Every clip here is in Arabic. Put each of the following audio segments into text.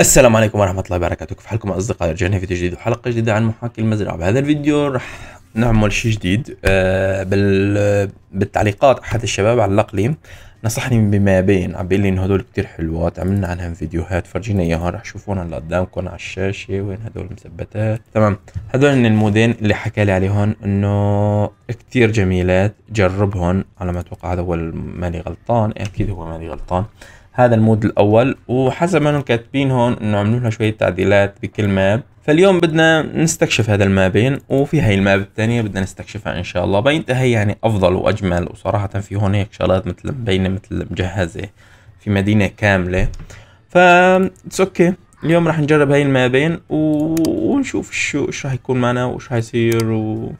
السلام عليكم ورحمة الله وبركاته كيف حالكم أصدقائي رجعنا فيديو جديد وحلقة جديدة عن محاكي المزرعة بهذا الفيديو رح نعمل شيء جديد آه، بال... بالتعليقات أحد الشباب علق لي نصحني بما بين عم بيقول لي إنه هدول كتير حلوات عملنا عنهم فيديوهات فرجينا إياها رح تشوفونا لقدامكم قدامكم على الشاشة وين هدول المثبتات تمام هدول المودين اللي حكى لي عليهم إنه كتير جميلات جربهم على ما أتوقع هذا هو ماني غلطان أكيد هو ماني غلطان هذا المود الاول وحسب ما انهم كاتبين هون انه عملوا لها شويه تعديلات بكل ماب فاليوم بدنا نستكشف هذا المابين وفي هاي الماب الثانية بدنا نستكشفها إن شاء الله بينتها هي يعني أفضل وأجمل وصراحة في هون هيك شغلات مثل مبينة مثل مجهزة في مدينة كاملة فا اتس اوكي اليوم راح نجرب هاي المابين و... ونشوف شو ايش راح يكون معنا وايش يصير و...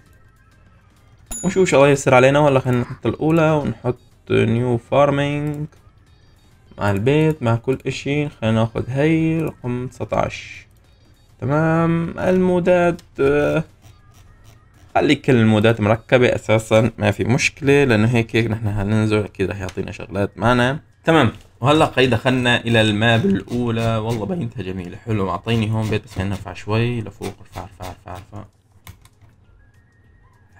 ونشوف ان شاء الله ييسر علينا ولا خلينا نحط الأولى ونحط نيو فارمينج مع البيت مع كل اشي خلينا ناخد هاي رقم تسعتاش تمام المودات آه، خلي كل المودات مركبة اساسا ما في مشكلة لانه هيك هيك نحن هننزل اكيد رح يعطينا شغلات معنا تمام وهلا قد دخلنا الى الماب الاولى والله بينتها جميلة حلو معطيني هون بيت بس خلينا نرفع شوي لفوق ارفع ارفع ارفع ارفع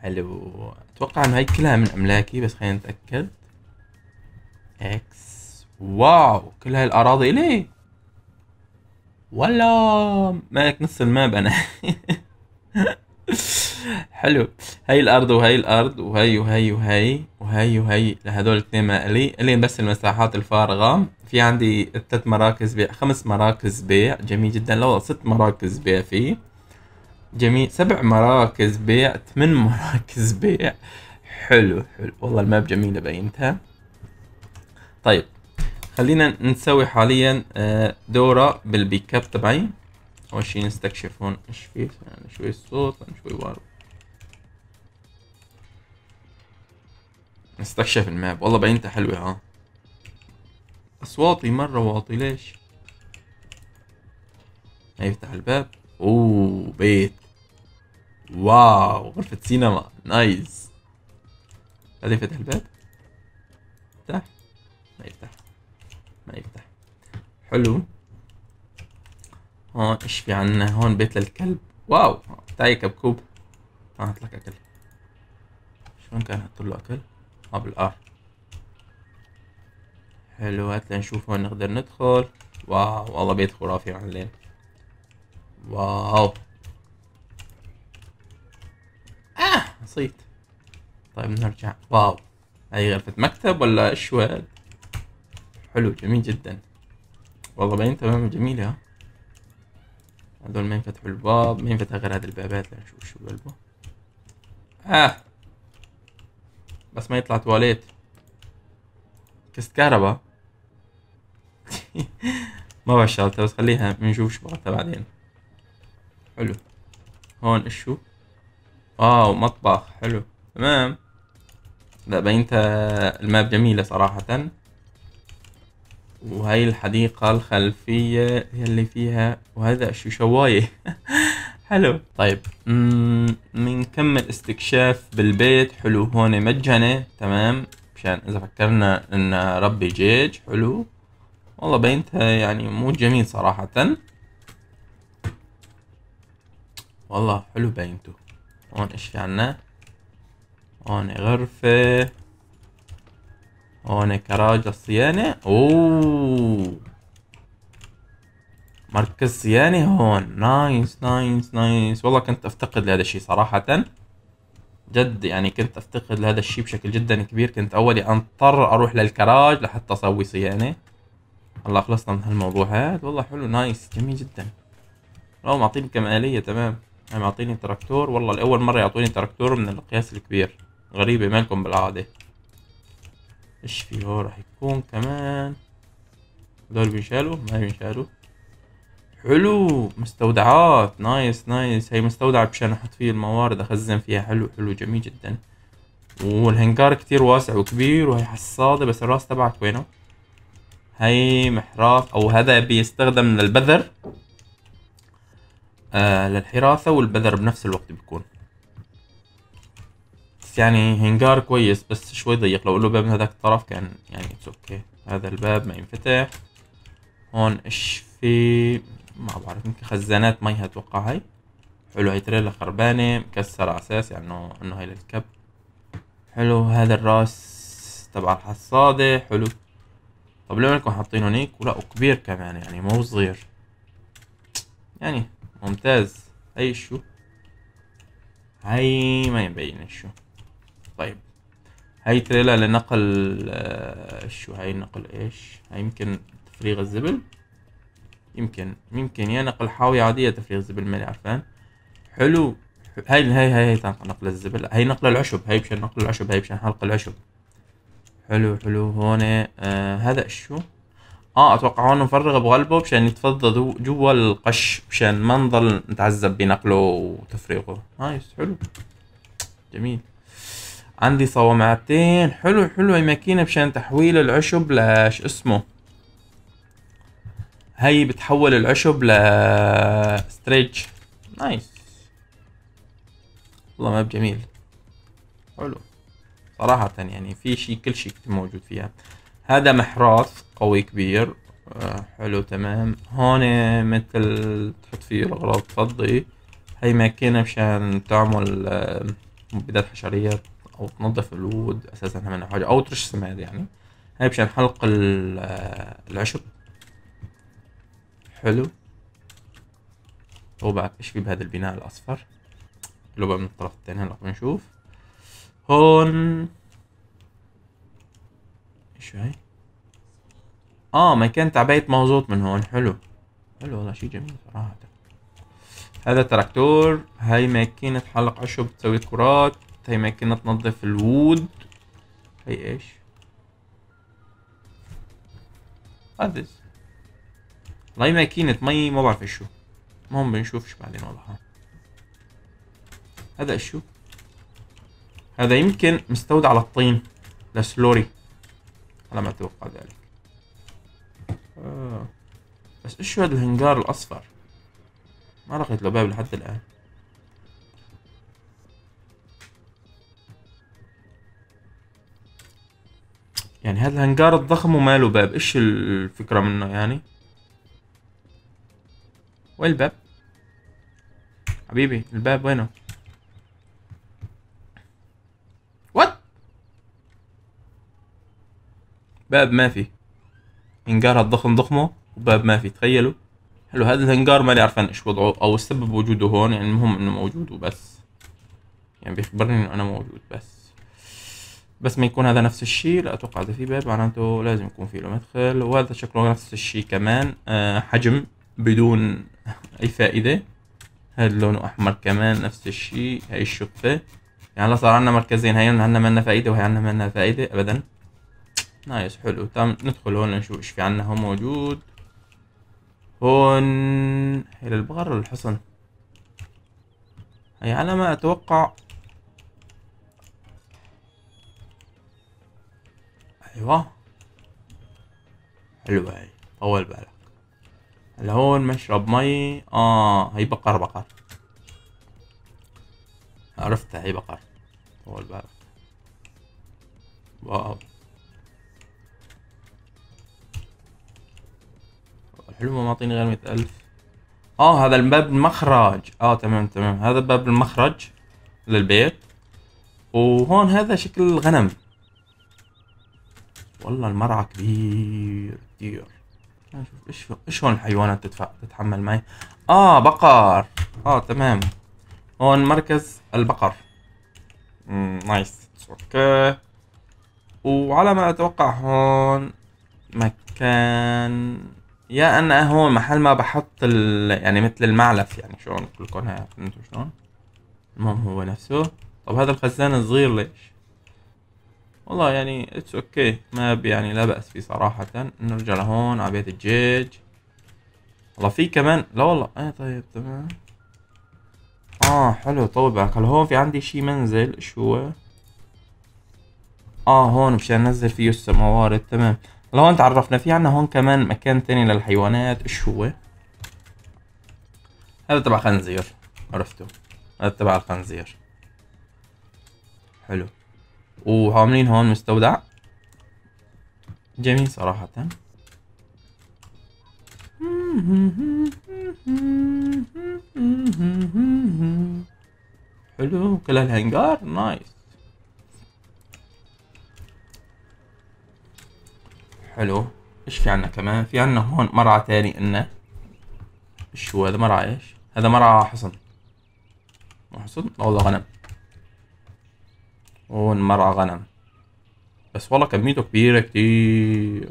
حلو اتوقع انه هي كلها من املاكي بس خلينا نتأكد اكس واو كل هاي الأراضي الي ولا مالك نص الماب أنا حلو هاي الارض وهاي الارض وهي وهي وهي وهي وهي لهدول الاثنين الي الين بس المساحات الفارغه في عندي ثلاث مراكز بيع خمس مراكز بيع جميل جدا لو ست مراكز بيع فيه جميل سبع مراكز بيع ثمان مراكز بيع حلو حلو والله الماب جميله بينتها طيب خلينا نسوي حاليا آه، دورة بالبيك اب تبعي اول شي نستكشف هون ايش في يعني شوي الصوت يعني شوي وارد نستكشف الماب والله بعينتها حلوة ها بس واطي مرة واطي ليش هاي يفتح الباب اوه بيت واو غرفة سينما نايس هذا يفتح الباب يفتح ما يفتح يفتح حلو هون ايش في عنا هون بيت للكلب واو تعي كبكوب هات لك اكل شلون كان حط له اكل ما آه، بالار حلو هات لنشوف هون نقدر ندخل واو والله بيت خرافي معلم واو اه نسيت طيب نرجع واو هاي غرفة مكتب ولا ايش حلو جميل جدا والله باين تمام جميلة ها هذول ما ينفتحوا الباب ما ينفتح غير هذه البابات نشوف شو قلبه اه بس ما يطلع تواليت كست كهرباء ما بعرف شغلتها بس خليها بنشوف شو بغتها بعدين حلو هون اشو واو مطبخ حلو تمام لا بينت الماب جميلة صراحة وهاي الحديقة الخلفية هي اللي فيها وهذا شو شواية حلو طيب بنكمل استكشاف بالبيت حلو هون مجنة تمام مشان اذا فكرنا ان ربي جيج حلو والله بينتها يعني مو جميل صراحة والله حلو بينته هون ايش في عنا هون غرفة هون كراج صيانة اوه مركز صيانة هون نايس نايس نايس والله كنت افتقد لهذا الشيء صراحة جد يعني كنت افتقد لهذا الشيء بشكل جدا كبير كنت اولي اضطر اروح للكراج لحتى اسوي صيانة والله خلصنا من هالموضوع هاد والله حلو نايس جميل جدا والله معطيني كم آلية تمام يعني معطيني تراكتور والله لأول مرة يعطوني تراكتور من القياس الكبير غريبة مالكم بالعادة ايش في هو راح يكون كمان دول بينشالوا ما بينشالوا حلو مستودعات نايس نايس هي مستودع مشان احط فيه الموارد اخزن فيها حلو حلو جميل جدا والهنجار كتير واسع وكبير وهي حصاده بس الراس تبعك وينه هاي محراث او هذا بيستخدم للبذر آه للحراثه والبذر بنفس الوقت بيكون بس يعني هنجار كويس بس شوي ضيق لو له باب من هذاك الطرف كان يعني اتس اوكي هذا الباب ما ينفتح هون ايش في ما بعرف يمكن خزانات مي اتوقع هاي حلو هاي تريلا خربانة مكسرة على اساس يعني انه انه هاي للكب حلو هذا الراس تبع الحصادة حلو طب ليه مالكم حاطينه هنيك ولا وكبير كمان يعني مو صغير يعني ممتاز هاي شو هاي ما يبين شو طيب هاي تريلا لنقل آه شو هاي نقل ايش هاي يمكن تفريغ الزبل يمكن يمكن يا نقل حاوية عادية تفريغ الزبل ماني عرفان حلو هاي هاي هاي, هاي نقل الزبل هاي نقل العشب هاي بشان نقل العشب هاي بشان حلق العشب حلو حلو هون آه هذا شو اه اتوقع هون مفرغ بغلبه مشان يتفضى جوا القش مشان ما نضل نتعذب بنقله وتفريغه نايس حلو جميل عندي صوامعتين حلو حلو هي ماكينة مشان تحويل العشب لش اسمه هي بتحول العشب ل ستريتش نايس والله ما بجميل حلو صراحة يعني في شي كل شي موجود فيها هذا محراث قوي كبير آه، حلو تمام هون مثل تحط فيه الاغراض تفضي هي ماكينة مشان تعمل آه، مبيدات حشريات او تنظف الود اساسا منها حاجه او ترش سماد يعني هاي مشان حلق العشب حلو وبعد ايش في بهذا البناء الاصفر لو بقى من الطرف الثاني هلا بنشوف هون ايش هاي اه مكان تعبيت موزوط من هون حلو حلو والله شي جميل صراحة هذا تراكتور هاي ماكينة حلق عشب تسوي كرات هي ماكينة تنظف الوود هي ايش هذا آه، هاي ماكينة مي ما بعرف شو المهم بنشوف شو بعدين والله هذا شو هذا يمكن مستودع على الطين لسلوري على ما اتوقع ذلك آه. بس ايش هذا الهنجار الاصفر ما لقيت له باب لحد الان يعني هذا الهنجار الضخم وما له باب ايش الفكرة منه يعني وين الباب حبيبي الباب وينه وات باب ما في هنجار الضخم ضخمه وباب ما في تخيلوا حلو هذا الهنجار مالي عارفان ايش وضعه او السبب وجوده هون يعني المهم انه موجود وبس يعني بيخبرني انه انا موجود بس بس ما يكون هذا نفس الشيء لا اتوقع هذا في باب معناته لازم يكون في له مدخل وهذا شكله نفس الشيء كمان آه حجم بدون اي فائده هذا لونه احمر كمان نفس الشيء هاي الشقه يعني لا صار عندنا مركزين هاي عندنا منا فائده وهي عندنا منا فائده ابدا نايس حلو تم ندخل هون نشوف ايش في عندنا هون موجود هون هي البغر الحصن هي على ما اتوقع ايوه حلوة هاي طول بالك هون مشرب مي اه هي بقر بقر عرفتها هي بقر طول بالك واو حلوة ما اعطيني غير مئة ألف اه هذا الباب المخرج اه تمام تمام هذا باب المخرج للبيت وهون هذا شكل الغنم والله المرعى كبير كتير ايش ايش هون الحيوانات تدفع تتحمل معي اه بقر اه تمام هون مركز البقر امم نايس اوكي وعلى ما اتوقع هون مكان يا انا هون محل ما بحط ال... يعني مثل المعلف يعني شلون كلكم فهمتوا شلون المهم هو نفسه طب هذا الخزان صغير ليش والله يعني اتس اوكي okay. ما يعني لا بأس فيه صراحة نرجع لهون على بيت الجيج والله في كمان لا والله اه طيب تمام اه حلو طيب هل هون في عندي شي منزل شو اه هون مشان ننزل فيه وارد تمام هلا هون تعرفنا في عنا هون كمان مكان تاني للحيوانات ايش هو هذا تبع خنزير عرفته هذا تبع الخنزير حلو وعاملين هون مستودع جميل صراحة حلو كل الهنجار نايس حلو ايش في عنا كمان في عنا هون مرعى تاني انه شو هذا مرعى ايش هذا مرعى حصن مو حصن والله غنم هون مرعى غنم بس والله كميته كبيرة كتير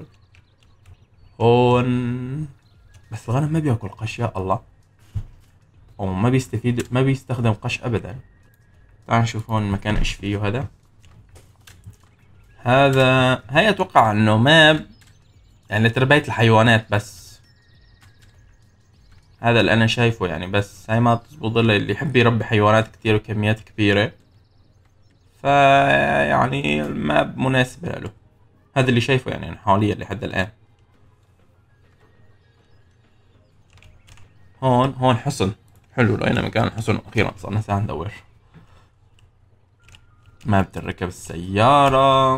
هون بس الغنم ما بياكل قش يا الله او ما بيستفيد ما بيستخدم قش ابدا تعال نشوف هون مكان ايش فيه هذا هذا هاي اتوقع انه ما يعني لتربية الحيوانات بس هذا اللي انا شايفه يعني بس هاي ما تزبط اللي يحب يربي حيوانات كتير وكميات كبيرة فيعني ما مناسب له هذا اللي شايفه يعني حواليا لحد الآن هون هون حصن حلو لقينا مكان الحصن أخيرا صرنا ساعة ندور ما بتركب السيارة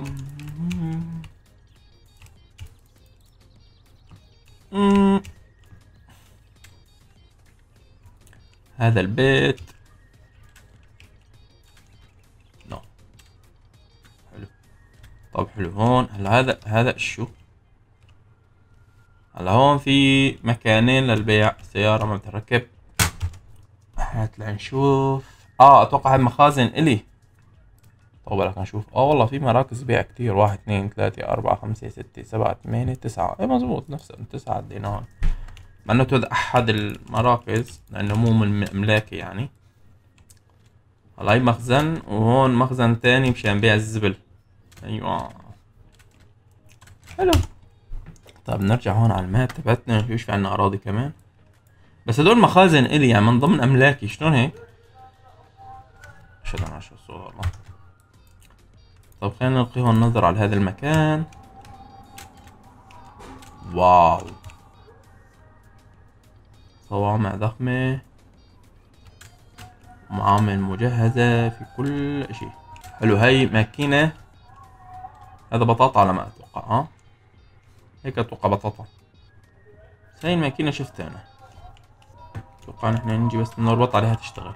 هذا البيت طب حلو هون هلا هذا هذا شو هلا هون في مكانين للبيع سيارة ما بتركب هات لنشوف اه اتوقع هاد مخازن الي طب لك نشوف اه والله في مراكز بيع كتير واحد اثنين ثلاثة أربعة خمسة ستة سبعة ثمانية تسعة اي مزبوط نفس التسعة عدينا هون مع انه هذا احد المراكز لانه مو من املاكي يعني هلا هي مخزن وهون مخزن تاني مشان بيع الزبل ايوه حلو طب نرجع هون على الماب تبعتنا نشوف في عنا اراضي كمان بس هدول مخازن الي يعني من ضمن املاكي شلون هيك شلون عشان الصورة والله طب خلينا نلقي هون نظر على هذا المكان واو صوامع ضخمة معامل مجهزة في كل شيء حلو هاي ماكينة هذا بطاطا على ما اتوقع ها هيك اتوقع بطاطا هاي الماكينة شفتها انا اتوقع نحن نجي بس نربط عليها تشتغل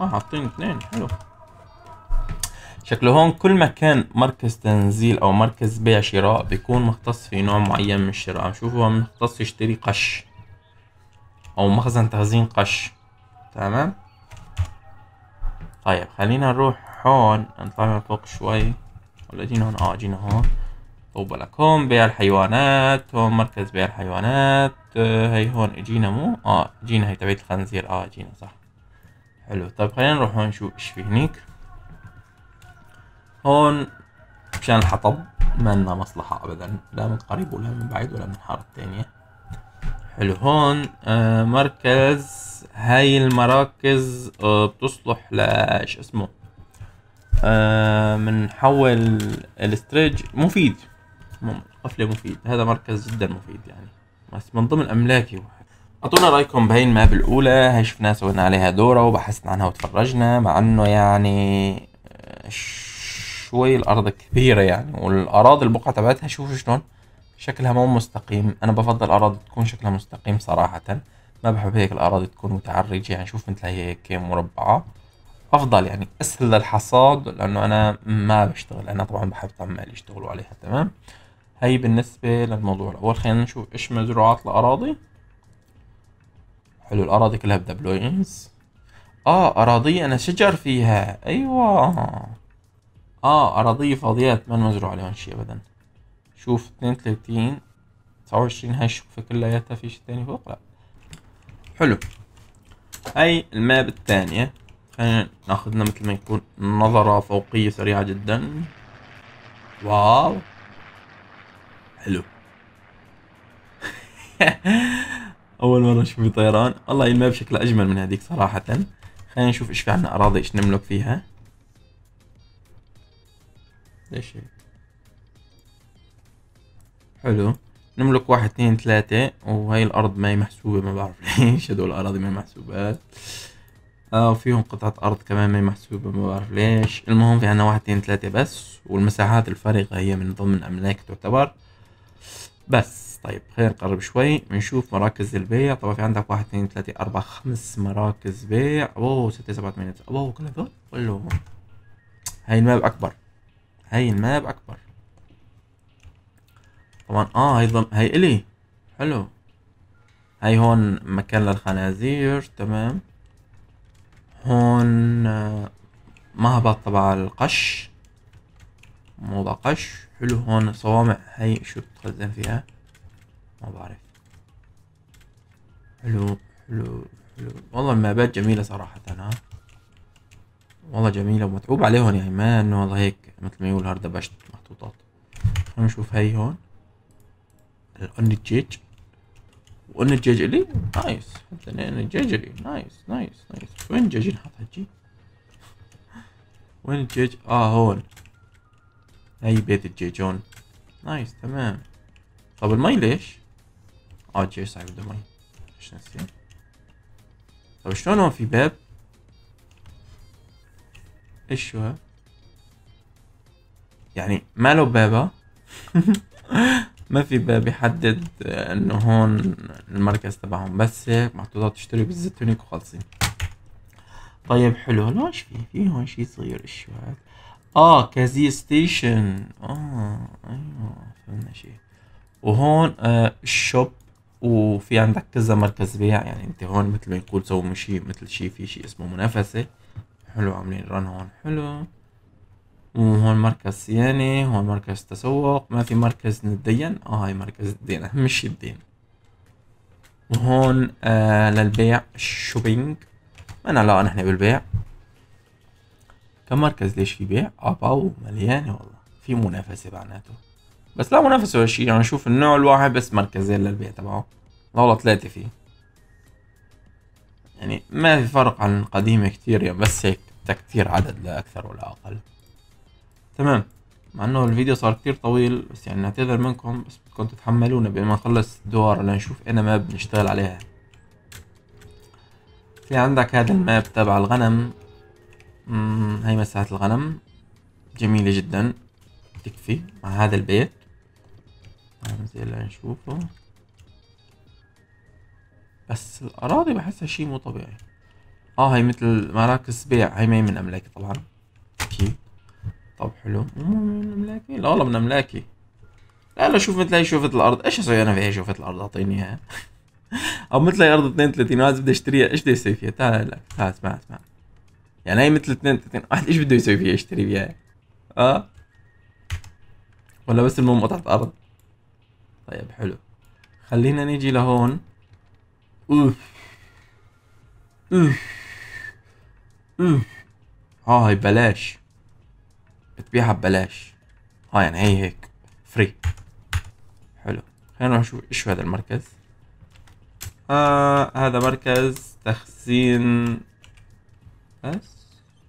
اه حاطين اثنين حلو شكله هون كل مكان مركز تنزيل او مركز بيع شراء بيكون مختص في نوع معين من الشراء عم شوفوا مختص يشتري قش او مخزن تخزين قش تمام طيب خلينا نروح هون نطلع من فوق شوي ولا جينا هون اه جينا هون طوبى لكم بيع الحيوانات هون مركز بيع الحيوانات هي هون اجينا مو اه اجينا هي تبعت الخنزير اه اجينا صح حلو طيب خلينا نروح هون نشوف ايش في هنيك هون مشان الحطب ما لنا مصلحة أبدا لا من قريب ولا من بعيد ولا من حارة تانية حلو هون آه مركز هاي المراكز آه بتصلح لإيش اسمه بنحول آه مفيد قفله مفيد هذا مركز جدا مفيد يعني بس من ضمن املاكي واحد اعطونا رايكم بهي الماب الاولى هي شفناها سوينا عليها دوره وبحثنا عنها وتفرجنا مع انه يعني آه، شوي الارض كبيره يعني والاراضي البقعه تبعتها شوفوا شلون شكلها مو مستقيم انا بفضل الاراضي تكون شكلها مستقيم صراحه ما بحب هيك الاراضي تكون متعرجه يعني شوف مثل هيك مربعه افضل يعني اسهل للحصاد لانه انا ما بشتغل انا طبعا بحب عمالي يشتغلوا عليها تمام هاي بالنسبه للموضوع الاول خلينا نشوف ايش مزروعات الاراضي حلو الاراضي كلها بدبلوينز اه اراضي انا شجر فيها ايوه اه اراضي فاضيات ما مزروع عليهم شيء ابدا شوف اثنين ثلاثين تسعة وعشرين هاي الشقفة كلياتها في شي تاني فوق لا حلو هاي الماب الثانية خلينا ناخذنا مثل ما يكون نظرة فوقية سريعة جدا واو حلو اول مرة اشوف طيران والله الماب شكله اجمل من هذيك صراحة خلينا نشوف ايش في عنا اراضي ايش نملك فيها ليش هيك حلو نملك واحد اثنين ثلاثة وهي الارض ما هي محسوبة ما بعرف ليش هدول الاراضي ما هي محسوبات آه وفيهم قطعة أرض كمان ما محسوبة ما بعرف ليش المهم في عنا واحد اتنين تلاتة بس والمساحات الفارغة هي من ضمن أملاك تعتبر بس طيب خلينا نقرب شوي بنشوف مراكز البيع طبعا في عندك واحد اتنين تلاتة أربعة خمس مراكز بيع أوه ستة سبعة ثمانية أوه كل هذول كلهم هاي الماب أكبر هاي الماب أكبر طبعا اه هاي ضم هاي الي حلو هاي هون مكان للخنازير تمام هون ما هبط طبعا القش موضة قش حلو هون صوامع هاي شو بتخزن فيها ما بعرف حلو حلو حلو والله المابات جميلة صراحة ها والله جميلة ومتعوب عليهم يعني ما انه والله هيك مثل ما يقول بشت محطوطات خلينا نشوف هاي هون الأونلي وان الجاجلي نايس اثنين لان نايس نايس نايس وين الجاجين نحط جي وين الجيج اه هون هاي بيت الجيجون نايس تمام طب المي ليش اه الجيج صعب بده مي ايش نسيت طب شلون هون في باب ايش هو يعني ما له بابا ما في باب بيحدد انه هون المركز تبعهم بس هيك محطوطة تشتري بالزيتونيك وخلصين طيب حلو ايش في في هون شي صغير شوي اه كازي ستيشن اه ايوه فهمنا شي وهون آه الشوب وفي عندك كذا مركز بيع يعني انت هون مثل ما يقول سووا شي مثل شي في شي اسمه منافسة حلو عاملين رن هون حلو وهون مركز صيانة هون مركز تسوق ما في مركز نتدين اه هاي مركز الدين مش الدين وهون آه للبيع الشوبينج ما لا نحن بالبيع كم مركز ليش في بيع اباو آه، مليانة والله في منافسة بعناته بس لا منافسة ولا شي يعني شوف النوع الواحد بس مركزين للبيع تبعه لا والله ثلاثة فيه يعني ما في فرق عن القديمة كتير يعني بس هيك تكتير عدد لا أكثر ولا أقل تمام مع انه الفيديو صار كتير طويل بس يعني نعتذر منكم بس بدكم تتحملونا بما نخلص الدوار لنشوف انا ماب نشتغل عليها في عندك هذا الماب تبع الغنم هاي مساحة الغنم جميلة جدا تكفي مع هذا البيت ننزل لنشوفه بس الأراضي بحسها شي مو طبيعي اه هاي مثل مراكز بيع هاي ما من أملاكي طبعا أكيد طب حلو أمم، ملاكي لا والله من ملاكي لا لا شوف مثل هي شوفة الارض ايش اسوي انا فيها شوفة الارض اعطيني اياها او مثل هي ارض 32 واحد بده يشتريها ايش بده يسوي فيها تعال لك تعال اسمع اسمع يعني هي مثل 32 واحد ايش بده يسوي فيها يشتري فيها اه ولا بس المهم قطعة ارض طيب حلو خلينا نيجي لهون اوف اوف اوف آه، هاي بلاش بتبيعها ببلاش اه يعني هي هيك فري حلو خلينا نروح نشوف ايش هذا المركز آه هذا مركز تخزين بس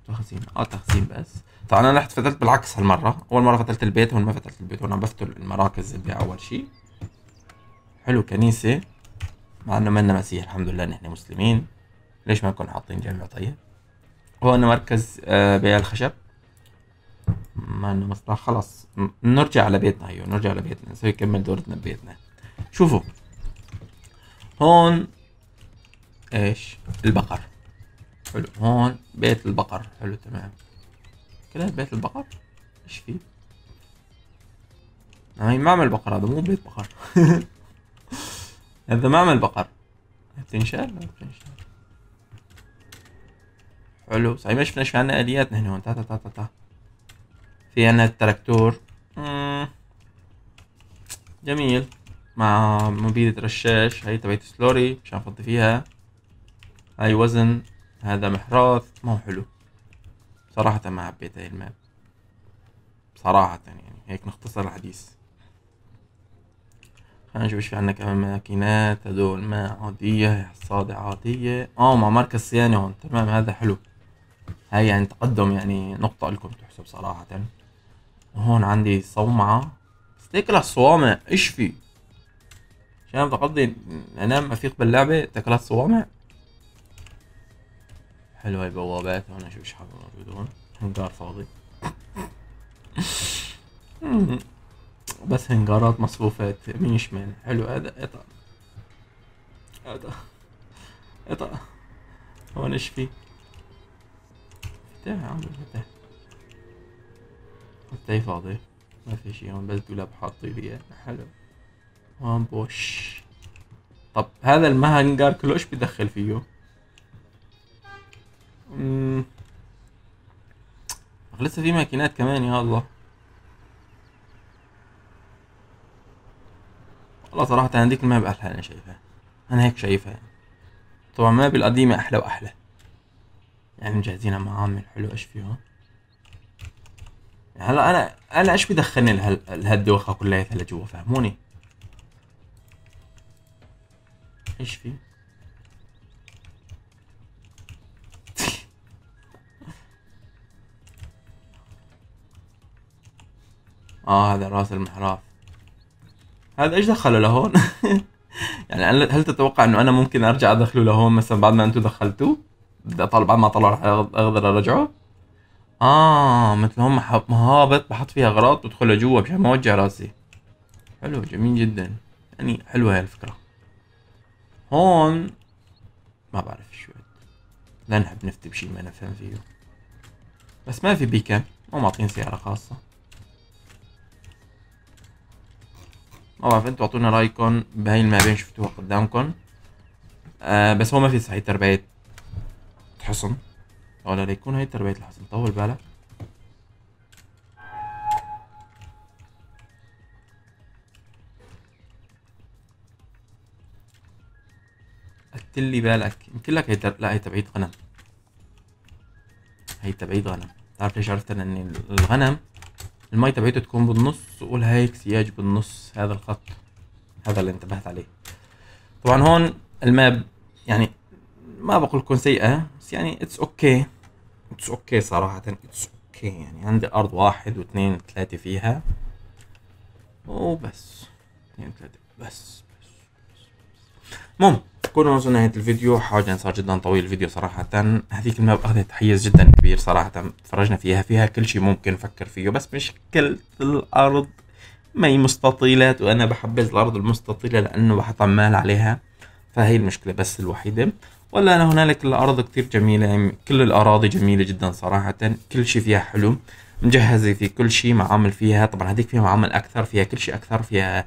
تخزين اه تخزين بس طبعا انا رحت فتلت بالعكس هالمره اول مره فتلت البيت هون ما فتلت البيت هون عم بفتل المراكز البيع اول شيء حلو كنيسه مع انه منا مسيح الحمد لله نحن مسلمين ليش ما نكون حاطين جامع طيب هون مركز آه بيع الخشب ما لنا مصلحة خلص نرجع على بيتنا أيوه نرجع على بيتنا نسوي كمل دورتنا ببيتنا شوفوا هون ايش البقر حلو هون بيت البقر حلو تمام كده بيت البقر ايش فيه هاي معمل بقر هذا مو بيت بقر هذا معمل بقر بتنشال لا بتنشال حلو صحيح ما شفنا شو عندنا الياتنا هنا هون تا تا تا تا, تا. في عنا التراكتور جميل مع مبيدة رشاش هاي تبعت سلوري مشان فضي فيها هاي وزن هذا محراث ما هو حلو صراحة ما حبيت هاي الماب صراحة يعني هيك نختصر الحديث خلينا نشوف ايش في عنا كمان ماكينات هدول ما عادية حصادة عادية اه مع مركز صيانة هون تمام هذا حلو هاي يعني تقدم يعني نقطة لكم تحسب صراحة هون عندي صومعة بس تاكل الصوامع ايش في عشان تقضي انام افيق باللعبة تاكلها الصوامع حلو هاي البوابات هون اشوف ايش حاجة موجود هون هنجار فاضي بس هنجارات مصفوفة يمين شمال حلو هذا قطع قطع قطع هون ايش في؟ افتح يا عم افتح التاي فاضي ما في شي هون بس دولاب حاطي لي حلو هون بوش طب هذا المهنجر كله ايش بدخل فيه؟ اممم لسه في ماكينات كمان يا الله والله صراحة هذيك الماب أحلى أنا شايفها أنا هيك شايفها طبعا الماب القديمة أحلى وأحلى يعني مجهزينها معامل حلو إيش فيهم؟ هلا انا انا ايش بدخلني لهالدوخه كلياتها لجوا فهموني ايش في اه هذا راس المحراث هذا ايش دخله لهون يعني هل تتوقع انه انا ممكن ارجع ادخله لهون مثلا بعد ما انتم دخلتوه بعد ما طلعوا اقدر ارجعه اه مثل هم مهابط بحط فيها اغراض بدخلها جوا مشان ما اوجع راسي حلو جميل جدا يعني حلوه هاي الفكره هون ما بعرف شو لا نحب نفتي بشي ما نفهم فيه بس ما في بيكا ما معطين سيارة خاصة ما بعرف انتوا اعطونا رايكم بهاي المابين شفتوها قدامكم آه بس هو ما في صحيح تربية حصن ولا ليكون هاي تربية الحصن طول بالك قتلي بالك يمكن لك هي تر... لا هي تبعيد غنم هي تبعيد غنم تعرف ليش عرفت ان الغنم المي تبعيته تكون بالنص وقول هيك سياج بالنص هذا الخط هذا اللي انتبهت عليه طبعا هون الماب يعني ما بقول لكم سيئه بس يعني اتس اوكي okay. اتس اوكي okay صراحة اتس اوكي okay يعني عندي ارض واحد واثنين وثلاثة فيها وبس اثنين وثلاثة بس بس المهم كنا وصلنا نهاية الفيديو حاجة صار جدا طويل الفيديو صراحة هذيك الماب أخذت حيز جدا كبير صراحة تفرجنا فيها فيها كل شيء ممكن نفكر فيه بس مشكلة الأرض ما هي مستطيلات وأنا بحبز الأرض المستطيلة لأنه بحط عمال عليها فهي المشكلة بس الوحيدة ولا أنا هنالك الأرض كثير جميلة يعني كل الأراضي جميلة جدا صراحة كل شيء فيها حلو مجهزة في كل شيء معامل فيها طبعا هذيك فيها معامل أكثر فيها كل شيء أكثر فيها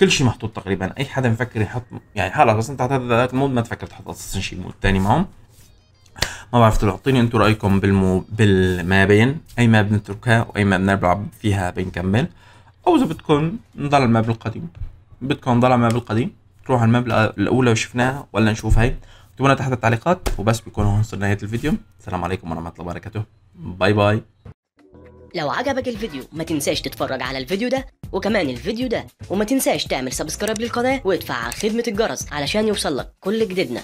كل شيء محطوط تقريبا اي حدا مفكر يحط يعني خلص بس انت هذا ذات المود ما تفكر تحط اساسا شيء مود ثاني معهم ما بعرف طلعوا اعطيني انتم رايكم بالمو بالما بين اي ما بنتركها واي ما بنلعب فيها بنكمل او اذا بدكم نضل الماب القديم بدكم نضل الماب القديم تروح الماب الاولى وشفناها ولا نشوف هاي اكتبوا لنا تحت التعليقات وبس بكون هون وصلنا نهايه الفيديو السلام عليكم ورحمه الله وبركاته باي باي لو عجبك الفيديو ما تنساش تتفرج على الفيديو ده وكمان الفيديو ده وما تنساش تعمل سبسكرايب للقناه وتفعل خدمه الجرس علشان يوصلك كل جديدنا